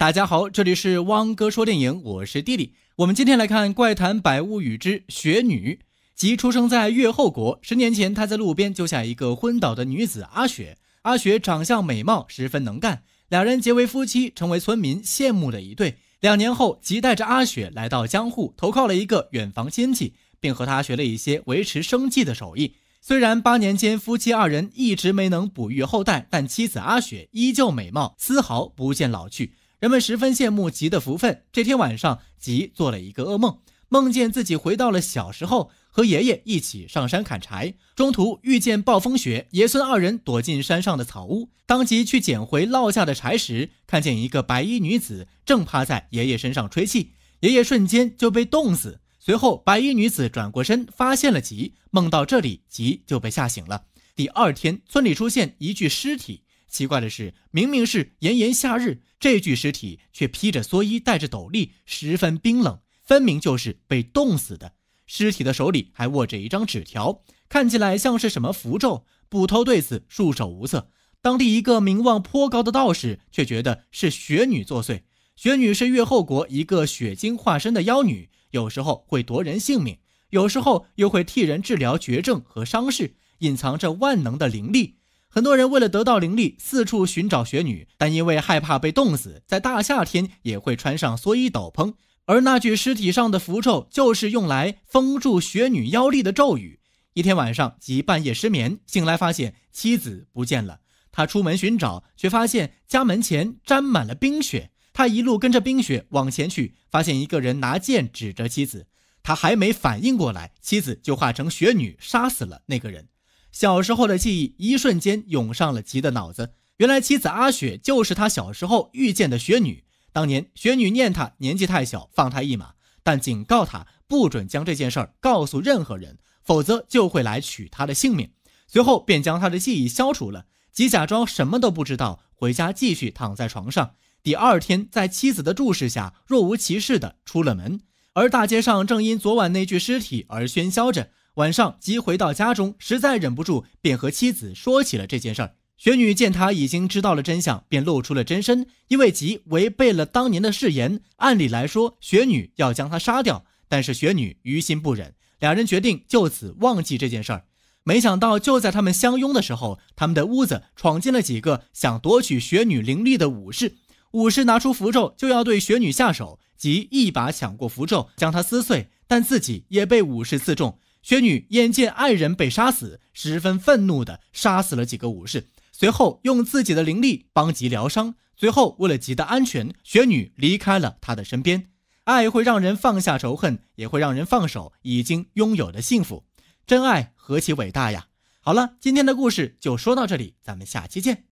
大家好，这里是汪哥说电影，我是弟弟。我们今天来看《怪谈百物语之雪女》。即出生在越后国，十年前他在路边救下一个昏倒的女子阿雪。阿雪长相美貌，十分能干，两人结为夫妻，成为村民羡慕的一对。两年后，即带着阿雪来到江户，投靠了一个远房亲戚，并和他学了一些维持生计的手艺。虽然八年间夫妻二人一直没能哺育后代，但妻子阿雪依旧美貌，丝毫不见老去。人们十分羡慕吉的福分。这天晚上，吉做了一个噩梦，梦见自己回到了小时候，和爷爷一起上山砍柴，中途遇见暴风雪，爷孙二人躲进山上的草屋。当即去捡回落下的柴时，看见一个白衣女子正趴在爷爷身上吹气，爷爷瞬间就被冻死。随后，白衣女子转过身，发现了吉。梦到这里，吉就被吓醒了。第二天，村里出现一具尸体。奇怪的是，明明是炎炎夏日，这具尸体却披着蓑衣、戴着斗笠，十分冰冷，分明就是被冻死的。尸体的手里还握着一张纸条，看起来像是什么符咒。捕头对此束手无策。当地一个名望颇高的道士却觉得是雪女作祟。雪女是月后国一个雪精化身的妖女，有时候会夺人性命，有时候又会替人治疗绝症和伤势，隐藏着万能的灵力。很多人为了得到灵力，四处寻找雪女，但因为害怕被冻死，在大夏天也会穿上蓑衣斗篷。而那具尸体上的符咒，就是用来封住雪女妖力的咒语。一天晚上，即半夜失眠，醒来发现妻子不见了。他出门寻找，却发现家门前沾满了冰雪。他一路跟着冰雪往前去，发现一个人拿剑指着妻子。他还没反应过来，妻子就化成雪女，杀死了那个人。小时候的记忆一瞬间涌上了吉的脑子。原来妻子阿雪就是他小时候遇见的雪女。当年雪女念他年纪太小，放他一马，但警告他不准将这件事儿告诉任何人，否则就会来取他的性命。随后便将他的记忆消除了。吉假装什么都不知道，回家继续躺在床上。第二天，在妻子的注视下，若无其事的出了门。而大街上正因昨晚那具尸体而喧嚣着。晚上，吉回到家中，实在忍不住，便和妻子说起了这件事儿。雪女见他已经知道了真相，便露出了真身。因为吉违背了当年的誓言，按理来说，雪女要将他杀掉。但是雪女于心不忍，两人决定就此忘记这件事儿。没想到，就在他们相拥的时候，他们的屋子闯进了几个想夺取雪女灵力的武士。武士拿出符咒就要对雪女下手，吉一把抢过符咒，将它撕碎，但自己也被武士刺中。雪女眼见爱人被杀死，十分愤怒的杀死了几个武士，随后用自己的灵力帮吉疗伤。随后为了吉的安全，雪女离开了他的身边。爱会让人放下仇恨，也会让人放手已经拥有的幸福。真爱何其伟大呀！好了，今天的故事就说到这里，咱们下期见。